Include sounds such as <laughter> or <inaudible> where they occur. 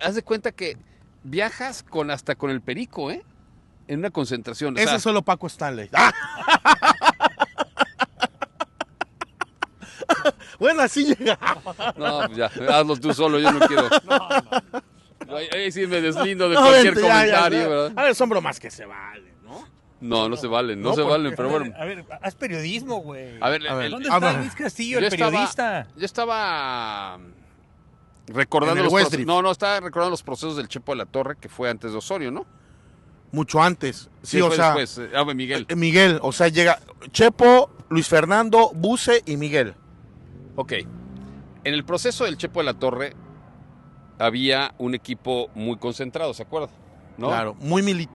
haz de cuenta que viajas con hasta con el perico, ¿eh? En una concentración. Ese es solo Paco Stanley. <laughs> bueno, así llega. No, pues ya, hazlo tú solo, yo no quiero. No, no. Ahí sí me deslindo de cualquier comentario, ¿verdad? A ver, son bromas que se valen, ¿no? No, no se valen, no, se valen, pero bueno. A ver, haz periodismo, güey. A ver, a ver ¿dónde está Luis Castillo, el periodista? yo estaba Recordando los procesos, no, no, está recordando los procesos del Chepo de la Torre, que fue antes de Osorio, ¿no? Mucho antes. Sí, o sea. Eh, ah, Miguel. Eh, Miguel, o sea, llega Chepo, Luis Fernando, Buse y Miguel. Ok. En el proceso del Chepo de la Torre había un equipo muy concentrado, ¿se acuerda? ¿No? Claro, muy, militar.